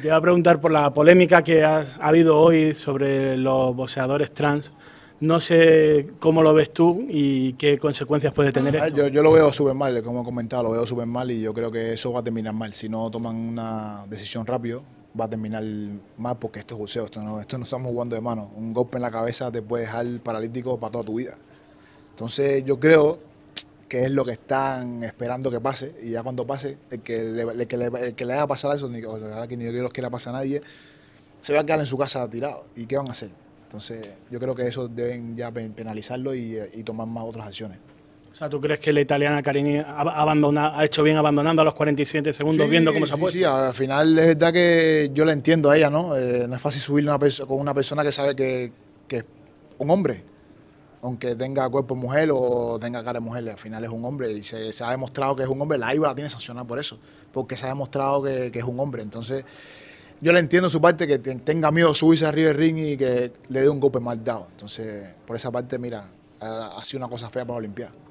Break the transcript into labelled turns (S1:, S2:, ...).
S1: Te iba a preguntar por la polémica que ha, habido hoy sobre los boxeadores trans. No sé cómo lo ves tú y qué consecuencias puede tener ah, esto. Yo, lo veo
S2: súper mal, eh, como he comentado, lo veo súper mal y yo creo que eso va a terminar mal. Si no toman una decisión rápido, va a terminar mal porque esto es boxeo, esto esto no estamos jugando de mano. Un golpe en la cabeza te puede dejar paralítico para toda tu vida. Entonces yo creo qué es lo que están esperando que pase. Y ya cuando pase, el que le, el que le, que le haga pasar eso, ni, o que ni Dios quiera pasar a nadie, se va a quedar en su casa tirado. ¿Y qué van a hacer? Entonces, yo creo que eso
S1: deben ya penalizarlo
S2: y, tomar más otras acciones.
S1: O sea, ¿tú crees que la italiana Carini ha, hecho bien abandonando a los 47 segundos viendo cómo se ha Sí, al final es verdad que
S2: yo la entiendo a ella, ¿no? Eh, no es fácil subir una con una persona que sabe que es un hombre aunque tenga cuerpo mujer o tenga cara de mujer, al final es un hombre y se, ha demostrado que es un hombre. La IVA la tiene sancionada por eso, porque se ha demostrado que, es un hombre. Entonces, yo le entiendo su parte que tenga miedo subirse arriba del ring y que le dé un golpe mal dado. Entonces, por esa parte, mira, ha, sido una cosa fea para Olimpiada.